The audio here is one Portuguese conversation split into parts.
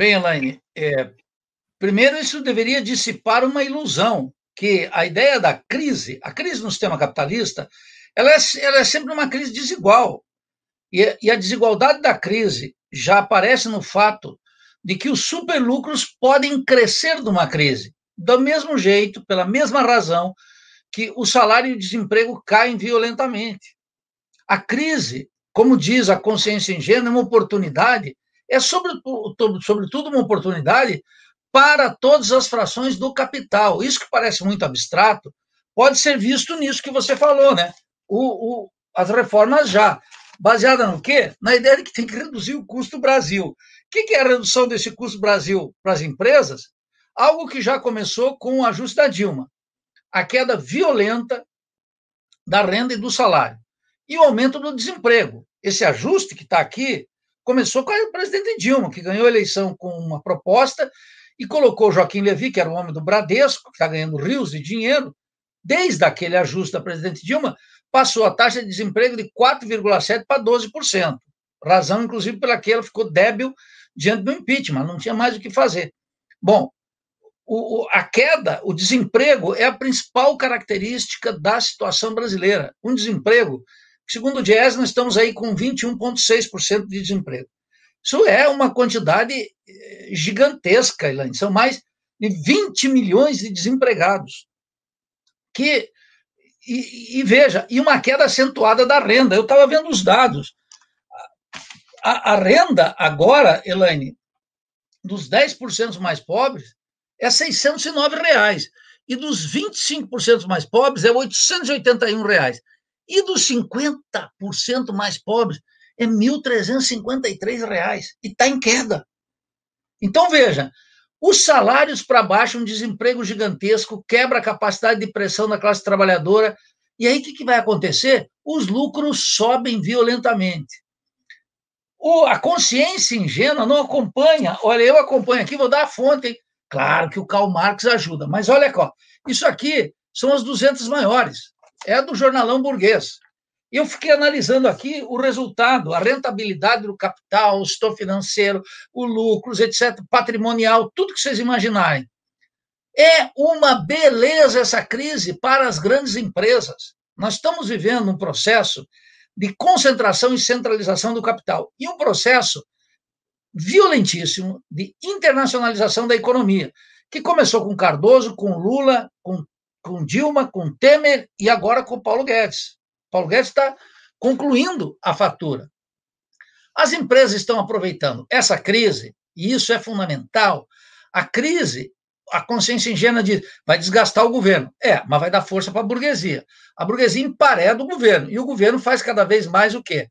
Bem, Elaine, é, primeiro isso deveria dissipar uma ilusão, que a ideia da crise, a crise no sistema capitalista, ela é, ela é sempre uma crise desigual. E, e a desigualdade da crise já aparece no fato de que os superlucros podem crescer numa crise, do mesmo jeito, pela mesma razão que o salário e o desemprego caem violentamente. A crise, como diz a consciência ingênua, é uma oportunidade é, sobretudo, sobretudo, uma oportunidade para todas as frações do capital. Isso que parece muito abstrato pode ser visto nisso que você falou, né? O, o, as reformas já. Baseada no quê? Na ideia de que tem que reduzir o custo Brasil. O que, que é a redução desse custo Brasil para as empresas? Algo que já começou com o ajuste da Dilma. A queda violenta da renda e do salário. E o aumento do desemprego. Esse ajuste que está aqui começou com o presidente Dilma, que ganhou a eleição com uma proposta e colocou Joaquim Levi, que era o homem do Bradesco, que está ganhando rios de dinheiro, desde aquele ajuste da presidente Dilma, passou a taxa de desemprego de 4,7% para 12%. Razão, inclusive, pela que ela ficou débil diante do impeachment, não tinha mais o que fazer. Bom, o, a queda, o desemprego, é a principal característica da situação brasileira. Um desemprego Segundo o Jazz, nós estamos aí com 21,6% de desemprego. Isso é uma quantidade eh, gigantesca, Elaine. São mais de 20 milhões de desempregados. Que, e, e veja, e uma queda acentuada da renda. Eu estava vendo os dados. A, a, renda agora, Elaine, dos 10% mais pobres é R$ 609. Reais, e dos 25% mais pobres é R$ 881. Reais. E dos 50% mais pobres, é R$ reais e está em queda. Então, veja, os salários para baixo, um desemprego gigantesco, quebra a capacidade de pressão da classe trabalhadora, e aí o que, que, vai acontecer? Os lucros sobem violentamente. O, a consciência ingênua não acompanha. Olha, eu acompanho aqui, vou dar a fonte. Hein? Claro que o Karl Marx ajuda, mas olha só, isso aqui são as 200 maiores é do jornalão burguês. eu fiquei analisando aqui o resultado, a rentabilidade do capital, o setor financeiro, o lucros, etc., patrimonial, tudo que vocês imaginarem. É uma beleza essa crise para as grandes empresas. Nós estamos vivendo um processo de concentração e centralização do capital e um processo violentíssimo de internacionalização da economia, que começou com Cardoso, com Lula, com com Dilma, com Temer e agora com Paulo Guedes. Paulo Guedes está concluindo a fatura. As empresas estão aproveitando essa crise, e isso é fundamental. A crise, a consciência ingênua de vai desgastar o governo. É, mas vai dar força para a burguesia. A burguesia empareda do governo, e o governo faz cada vez mais o quê?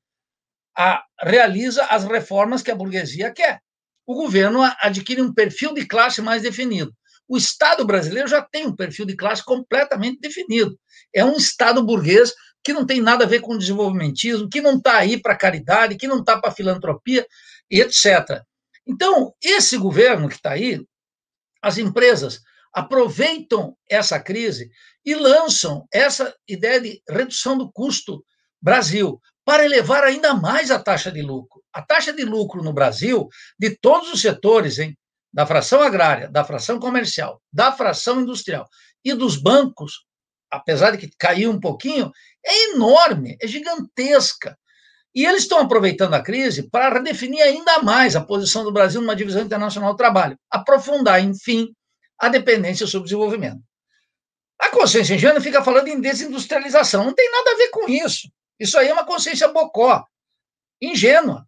A, realiza as reformas que a burguesia quer. O governo adquire um perfil de classe mais definido o Estado brasileiro já tem um perfil de classe completamente definido. É um Estado burguês que não tem nada a ver com desenvolvimentismo, que não está aí para caridade, que não está para filantropia, etc. Então, esse governo que está aí, as empresas aproveitam essa crise e lançam essa ideia de redução do custo Brasil para elevar ainda mais a taxa de lucro. A taxa de lucro no Brasil, de todos os setores, hein, da fração agrária, da fração comercial, da fração industrial e dos bancos, apesar de que caiu um pouquinho, é enorme, é gigantesca. E eles estão aproveitando a crise para redefinir ainda mais a posição do Brasil numa divisão internacional do trabalho, aprofundar, enfim, a dependência sobre o desenvolvimento. A consciência ingênua fica falando em desindustrialização, não tem nada a ver com isso. Isso aí é uma consciência bocó, ingênua,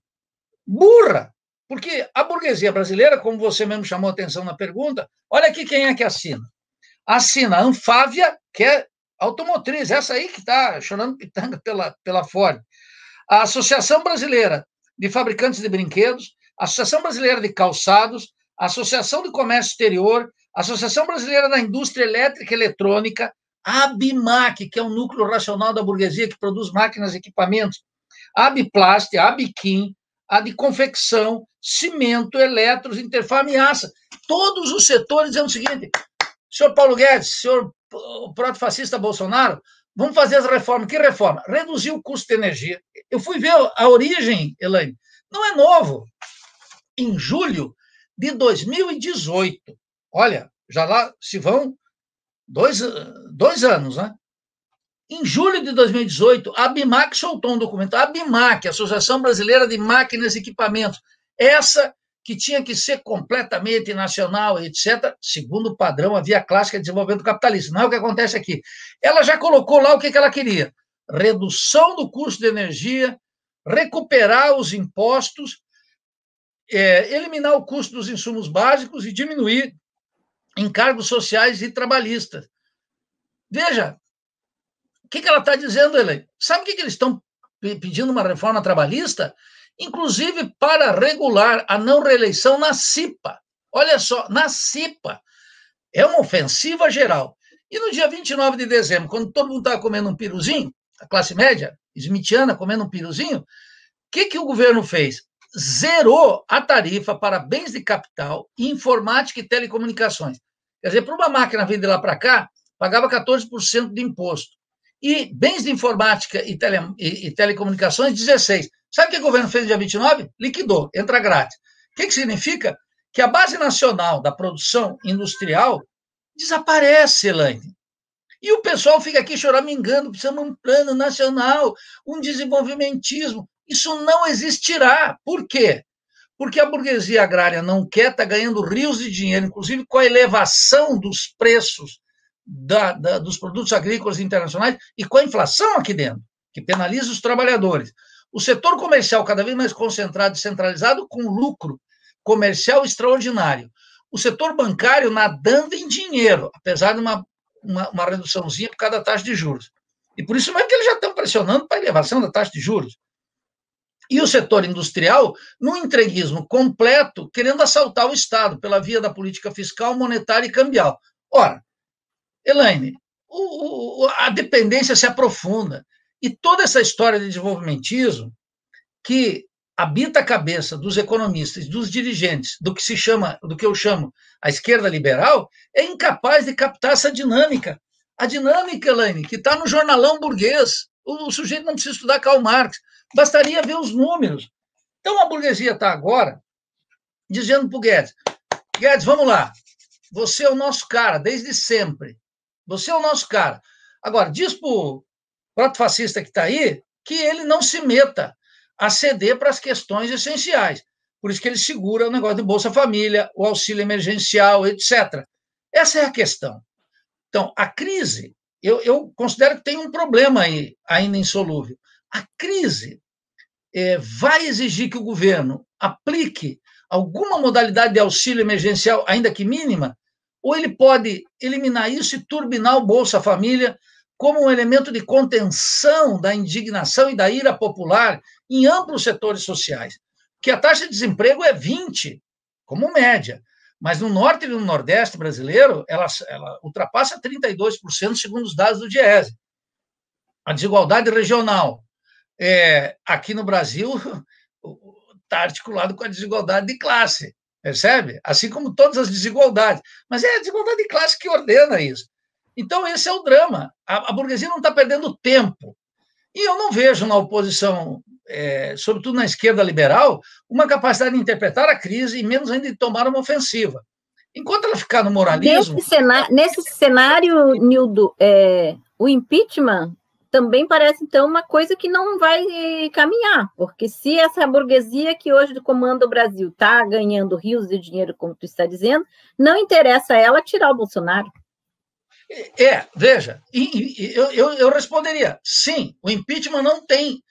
burra, porque a burguesia brasileira, como você mesmo chamou a atenção na pergunta, olha aqui quem é que assina. Assina a Anfávia, que é automotriz, essa aí que está chorando pitanga pela, pela Ford. A Associação Brasileira de Fabricantes de Brinquedos, a Associação Brasileira de Calçados, a Associação de Comércio Exterior, a Associação Brasileira da Indústria Elétrica e Eletrônica, a ABIMAC, que é o núcleo racional da burguesia que produz máquinas e equipamentos, a ABIPLAST, a a de confecção, cimento, eletros, interfa, ameaça. Todos os setores dizendo o seguinte, senhor Paulo Guedes, senhor protofascista fascista Bolsonaro, vamos fazer as reformas. Que reforma? Reduzir o custo de energia. Eu fui ver a origem, Elaine, não é novo. Em julho de 2018, olha, já lá se vão dois, dois anos, né? Em julho de 2018, a BIMAC soltou um documento, a BIMAC, Associação Brasileira de Máquinas e Equipamentos, essa que tinha que ser completamente nacional, etc., segundo o padrão, a via clássica de desenvolvimento capitalista. Não é o que acontece aqui. Ela já colocou lá o que ela queria: redução do custo de energia, recuperar os impostos, é, eliminar o custo dos insumos básicos e diminuir encargos sociais e trabalhistas. Veja, que, que ela está dizendo, ele? Sabe o que, que eles estão pedindo uma reforma trabalhista? Inclusive para regular a não reeleição na CIPA. Olha só, na CIPA. É uma ofensiva geral. E no dia 29 de dezembro, quando todo mundo estava comendo um piruzinho, a classe média, smithiana, comendo um piruzinho, o que, que o governo fez? Zerou a tarifa para bens de capital, informática e telecomunicações. Quer dizer, para uma máquina vir de lá para cá, pagava 14% de imposto e bens de informática e, tele, e, e telecomunicações, 16. Sabe o que o governo fez no dia 29? Liquidou, entra grátis. O que, que significa? Que a base nacional da produção industrial desaparece, Elaine. E o pessoal fica aqui choramingando, precisamos de um plano nacional, um desenvolvimentismo. Isso não existirá. Por quê? Porque a burguesia agrária não quer, está ganhando rios de dinheiro, inclusive com a elevação dos preços da, da, dos produtos agrícolas internacionais e com a inflação aqui dentro, que penaliza os trabalhadores. O setor comercial cada vez mais concentrado e centralizado, com lucro comercial extraordinário. O setor bancário nadando em dinheiro, apesar de uma, uma, uma reduçãozinha por cada taxa de juros. E por isso mesmo é que eles já estão pressionando para a elevação da taxa de juros. E o setor industrial, num entreguismo completo, querendo assaltar o Estado pela via da política fiscal, monetária e cambial. Ora, Elaine, o, o, a dependência se aprofunda. E toda essa história de desenvolvimentismo que habita a cabeça dos economistas, dos dirigentes, do que se chama, do que eu chamo a esquerda liberal, é incapaz de captar essa dinâmica. A dinâmica, Elaine, que está no jornalão burguês. O, o sujeito não precisa estudar Karl Marx, bastaria ver os números. Então a burguesia está agora dizendo para o Guedes: Guedes, vamos lá, você é o nosso cara desde sempre. Você é o nosso cara. Agora, diz para o fascista que está aí que ele não se meta a ceder para as questões essenciais. Por isso que ele segura o negócio do Bolsa Família, o auxílio emergencial, etc. Essa é a questão. Então, a crise, eu, eu considero que tem um problema aí, ainda insolúvel. A crise é, vai exigir que o governo aplique alguma modalidade de auxílio emergencial, ainda que mínima, ou ele pode eliminar isso e turbinar o Bolsa Família como um elemento de contenção da indignação e da ira popular em amplos setores sociais. Que a taxa de desemprego é 20, como média, mas no norte e no nordeste brasileiro ela, ela ultrapassa 32% segundo os dados do DIESE. A desigualdade regional é, aqui no Brasil está articulado com a desigualdade de classe percebe? Assim como todas as desigualdades. Mas é a desigualdade de classe que ordena isso. Então, esse é o drama. A, a burguesia não está perdendo tempo. E eu não vejo na oposição, é, sobretudo na esquerda liberal, uma capacidade de interpretar a crise e menos ainda de tomar uma ofensiva. Enquanto ela ficar no moralismo. Nesse, cenário, nesse cenário Nildo, é, o impeachment também parece, então, uma coisa que não vai eh, caminhar, porque se essa burguesia que hoje comanda o Brasil está ganhando rios de dinheiro, como tu está dizendo, não interessa a ela tirar o Bolsonaro. É, veja, eu, eu, eu responderia, sim, o impeachment não tem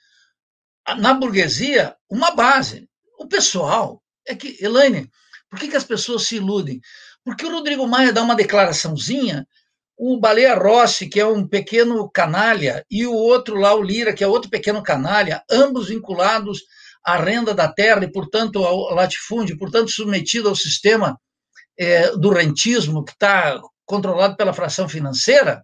na burguesia uma base. O pessoal, é que, Elaine, por que, que as pessoas se iludem? Porque o Rodrigo Maia dá uma declaraçãozinha o Baleia Rossi, que é um pequeno canalha, e o outro lá, o Lira, que é outro pequeno canalha, ambos vinculados à renda da terra e, portanto, ao latifúndio, portanto, submetido ao sistema é, do rentismo, que está controlado pela fração financeira,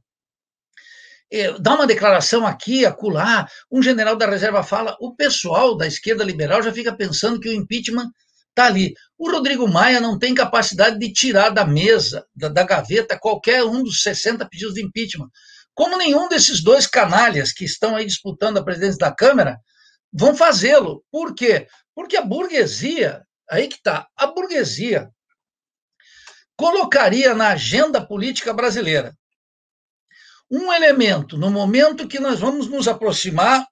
é, dá uma declaração aqui, acolá, um general da reserva fala, o pessoal da esquerda liberal já fica pensando que o impeachment está ali. O Rodrigo Maia não tem capacidade de tirar da mesa, da, da, gaveta, qualquer um dos 60 pedidos de impeachment. Como nenhum desses dois canalhas que estão aí disputando a presidência da Câmara vão fazê-lo. Por quê? Porque a burguesia, aí que está, a burguesia colocaria na agenda política brasileira um elemento no momento que nós vamos nos aproximar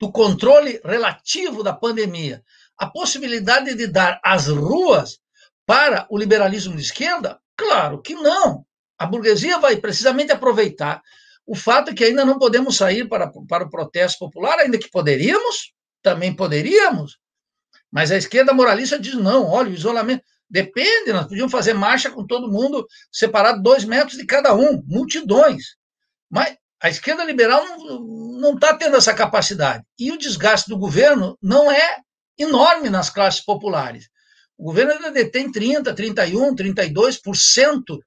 do controle relativo da pandemia a possibilidade de dar as ruas para o liberalismo de esquerda? Claro que não. A burguesia vai precisamente aproveitar o fato que ainda não podemos sair para, para o protesto popular, ainda que poderíamos, também poderíamos. Mas a esquerda moralista diz: não, olha, o isolamento. Depende, nós podíamos fazer marcha com todo mundo separado dois metros de cada um, multidões. Mas a esquerda liberal não está tendo essa capacidade. E o desgaste do governo não é enorme nas classes populares. O governo ainda detém 30, 31, 32%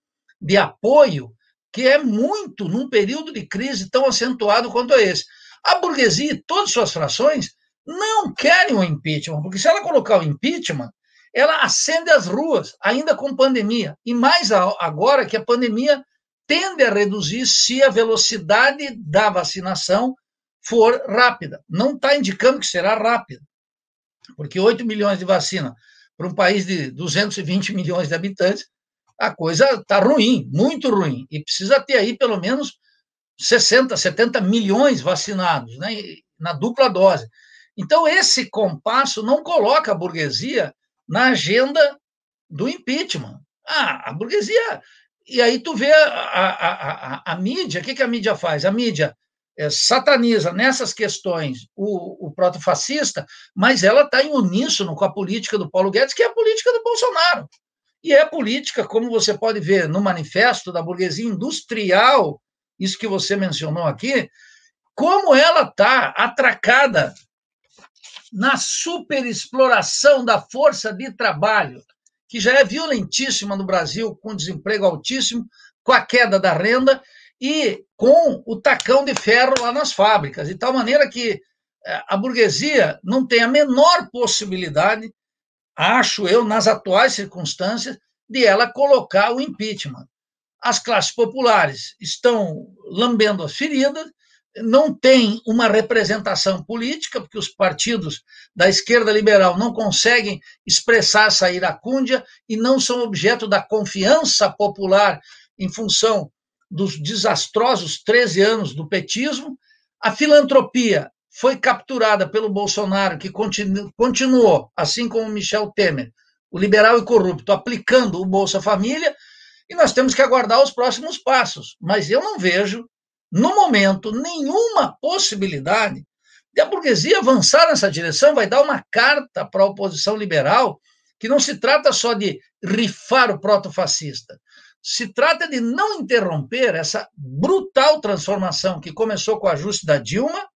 de apoio, que é muito num período de crise tão acentuado quanto esse. A burguesia e todas suas frações não querem o impeachment, porque se ela colocar o impeachment, ela acende as ruas, ainda com pandemia. E mais agora que a pandemia tende a reduzir se a velocidade da vacinação for rápida. Não está indicando que será rápida. Porque 8 milhões de vacina para um país de 220 milhões de habitantes, a coisa está ruim, muito ruim. E precisa ter aí pelo menos 60, 70 milhões vacinados, né, na dupla dose. Então, esse compasso não coloca a burguesia na agenda do impeachment. Ah, a burguesia. E aí tu vê a, a, a, a mídia, o que, que a mídia faz? A mídia é, sataniza nessas questões o, o protofascista, mas ela está em uníssono com a política do Paulo Guedes, que é a política do Bolsonaro. E é política, como você pode ver no manifesto da burguesia industrial, isso que você mencionou aqui, como ela está atracada na superexploração da força de trabalho, que já é violentíssima no Brasil, com desemprego altíssimo, com a queda da renda, e com o tacão de ferro lá nas fábricas, de tal maneira que eh, a burguesia não tem a menor possibilidade, acho eu, nas atuais circunstâncias, de ela colocar o impeachment. As classes populares estão lambendo as feridas, não tem uma representação política, porque os partidos da esquerda liberal não conseguem expressar essa iracúndia e não são objeto da confiança popular em função dos desastrosos 13 anos do petismo, a filantropia foi capturada pelo Bolsonaro, que continu, continuou, assim como Michel Temer, o liberal e corrupto, aplicando o Bolsa Família, e nós temos que aguardar os próximos passos. Mas eu não vejo, no momento, nenhuma possibilidade de a burguesia avançar nessa direção, vai dar uma carta para a oposição liberal que não se trata só de rifar o proto-fascista, se trata de não interromper essa brutal transformação que começou com o ajuste da Dilma,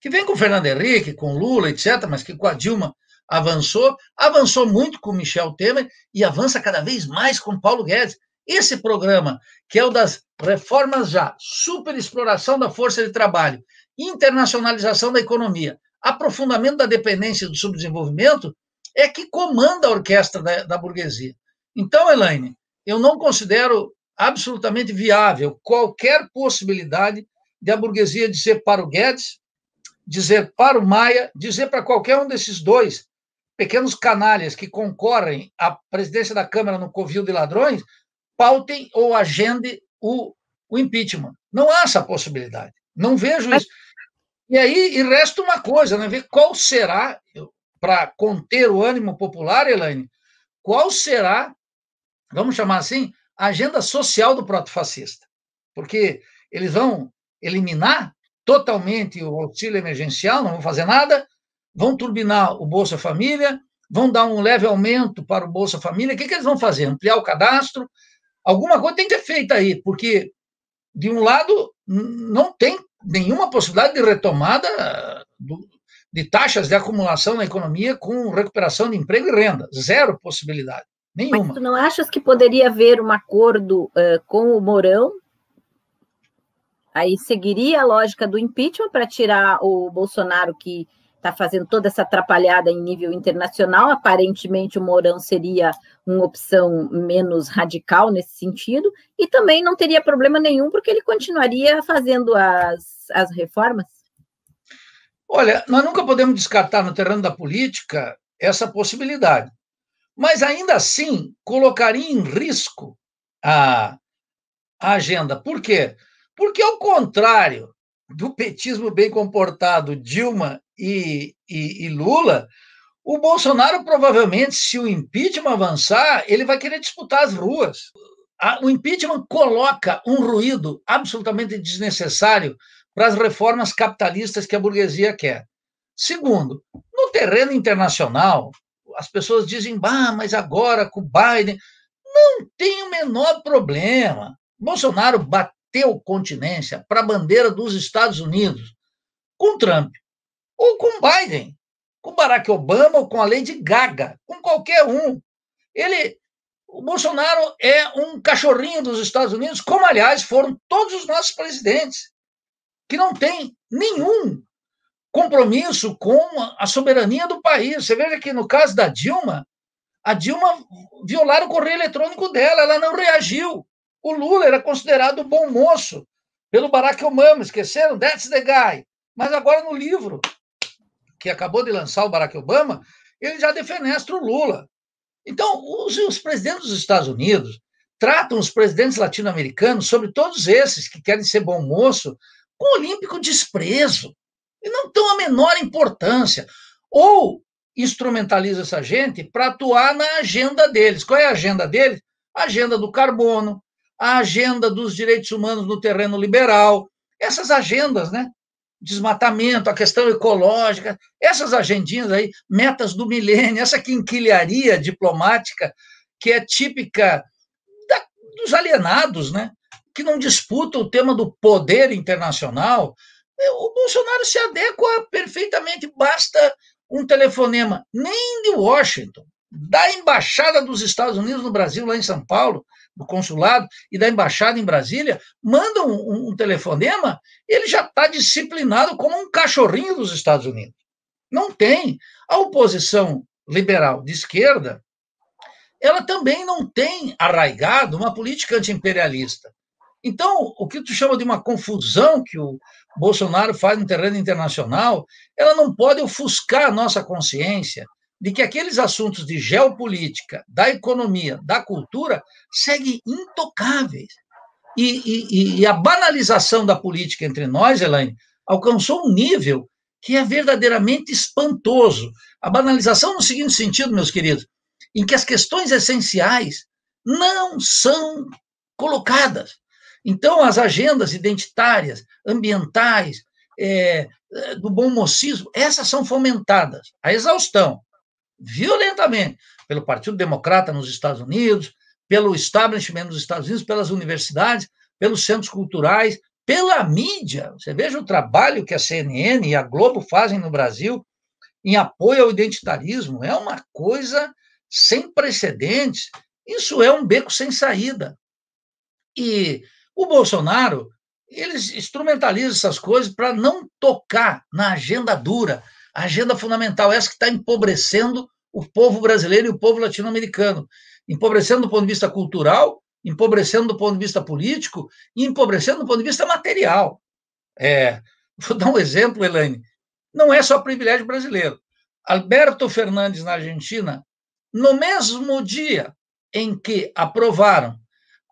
que vem com o Fernando Henrique, com Lula, etc., mas que com a Dilma avançou, avançou muito com Michel Temer e avança cada vez mais com Paulo Guedes. Esse programa, que é o das reformas já, superexploração da força de trabalho, internacionalização da economia, aprofundamento da dependência e do subdesenvolvimento, é que comanda a orquestra da, da burguesia. Então, Elaine, eu não considero absolutamente viável qualquer possibilidade de a burguesia dizer para o Guedes, dizer para o Maia, dizer para qualquer um desses dois pequenos canalhas que concorrem à presidência da Câmara no covil de ladrões, pautem ou agende o, o impeachment. Não há essa possibilidade. Não vejo isso. E aí, e resta uma coisa, né? Ver qual será, para conter o ânimo popular, Elaine, qual será vamos chamar assim, a agenda social do protofascista, porque eles vão eliminar totalmente o auxílio emergencial, não vão fazer nada, vão turbinar o Bolsa Família, vão dar um leve aumento para o Bolsa Família. O que, que eles vão fazer? Ampliar o cadastro? Alguma coisa tem que ser feita aí, porque, de um lado, não tem nenhuma possibilidade de retomada do, de taxas de acumulação na economia com recuperação de emprego e renda. Zero possibilidade. Nenhuma. Mas tu não achas que poderia haver um acordo uh, com o Mourão? Aí seguiria a lógica do impeachment para tirar o Bolsonaro que está fazendo toda essa atrapalhada em nível internacional. Aparentemente, o Mourão seria uma opção menos radical nesse sentido, e também não teria problema nenhum, porque ele continuaria fazendo as, as reformas. Olha, nós nunca podemos descartar no terreno da política essa possibilidade mas ainda assim colocaria em risco a, a agenda. Por quê? Porque, ao contrário do petismo bem comportado Dilma e, e, e Lula, o Bolsonaro provavelmente, se o impeachment avançar, ele vai querer disputar as ruas. O impeachment coloca um ruído absolutamente desnecessário para as reformas capitalistas que a burguesia quer. Segundo, no terreno internacional, as pessoas dizem, bah, mas agora com o Biden. Não tem o menor problema. Bolsonaro bateu continência para a bandeira dos Estados Unidos com Trump, ou com Biden, com Barack Obama, ou com a Lady Gaga, com qualquer um. Ele, o Bolsonaro é um cachorrinho dos Estados Unidos, como, aliás, foram todos os nossos presidentes, que não tem nenhum compromisso com a soberania do país. Você veja que no caso da Dilma, a Dilma violaram o correio eletrônico dela, ela não reagiu. O Lula era considerado bom moço pelo Barack Obama, esqueceram? That's the guy. Mas agora no livro que acabou de lançar o Barack Obama, ele já defenestra o Lula. Então, os, os presidentes dos Estados Unidos tratam os presidentes latino-americanos, sobre todos esses que querem ser bom moço, com olímpico desprezo e não dão a menor importância. Ou instrumentaliza essa gente para atuar na agenda deles. Qual é a agenda deles? A agenda do carbono, a agenda dos direitos humanos no terreno liberal, essas agendas, né? Desmatamento, a questão ecológica, essas agendinhas aí, metas do milênio, essa quinquilharia diplomática que é típica da, dos alienados, né? Que não disputa o tema do poder internacional, o Bolsonaro se adequa perfeitamente, basta um telefonema, nem de Washington, da Embaixada dos Estados Unidos no Brasil, lá em São Paulo, do consulado, e da Embaixada em Brasília, manda um, um telefonema, ele já está disciplinado como um cachorrinho dos Estados Unidos. Não tem. A oposição liberal de esquerda, ela também não tem arraigado uma política antiimperialista. Então, o que tu chama de uma confusão que o, Bolsonaro faz no terreno internacional, ela não pode ofuscar a nossa consciência de que aqueles assuntos de geopolítica, da economia, da cultura, seguem intocáveis. E, e, e a banalização da política entre nós, Elaine, alcançou um nível que é verdadeiramente espantoso. A banalização no seguinte sentido, meus queridos, em que as questões essenciais não são colocadas. Então, as agendas identitárias, ambientais, é, é, do bom mocismo, essas são fomentadas à exaustão, violentamente, pelo Partido Democrata nos Estados Unidos, pelo establishment dos Estados Unidos, pelas universidades, pelos centros culturais, pela mídia. Você veja o trabalho que a CNN e a Globo fazem no Brasil em apoio ao identitarismo, é uma coisa sem precedentes. Isso é um beco sem saída. E o Bolsonaro, eles instrumentalizam essas coisas para não tocar na agenda dura, a agenda fundamental, essa que está empobrecendo o povo brasileiro e o povo latino-americano. Empobrecendo do ponto de vista cultural, empobrecendo do ponto de vista político e empobrecendo do ponto de vista material. É, vou dar um exemplo, Elaine. Não é só privilégio brasileiro. Alberto Fernandes, na Argentina, no mesmo dia em que aprovaram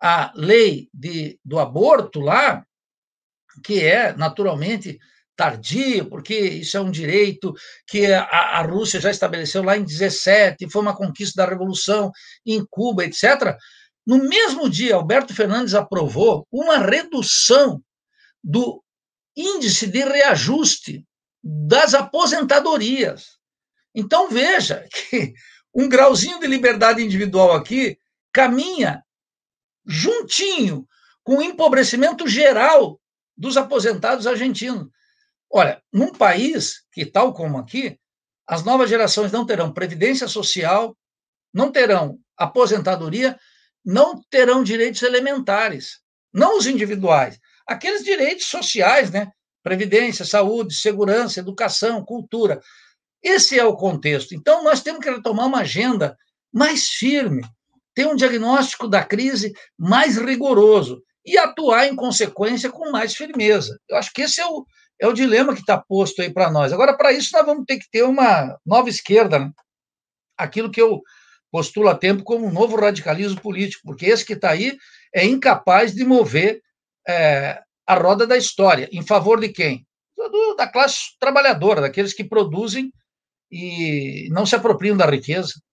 a lei de, do aborto lá, que é naturalmente tardia porque isso é um direito que a, a, Rússia já estabeleceu lá em 17, foi uma conquista da Revolução em Cuba, etc. No mesmo dia, Alberto Fernandes aprovou uma redução do índice de reajuste das aposentadorias. Então, veja que um grauzinho de liberdade individual aqui caminha juntinho com o empobrecimento geral dos aposentados argentinos. Olha, num país que, tal como aqui, as novas gerações não terão previdência social, não terão aposentadoria, não terão direitos elementares, não os individuais, aqueles direitos sociais, né? Previdência, saúde, segurança, educação, cultura. Esse é o contexto. Então, nós temos que retomar uma agenda mais firme, ter um diagnóstico da crise mais rigoroso e atuar em consequência com mais firmeza. Eu acho que esse é o, é o dilema que está posto aí para nós. Agora, para isso, nós vamos ter que ter uma nova esquerda, né? aquilo que eu postulo há tempo como um novo radicalismo político, porque esse que está aí é incapaz de mover é, a roda da história. Em favor de quem? Do, da classe trabalhadora, daqueles que produzem e não se apropriam da riqueza.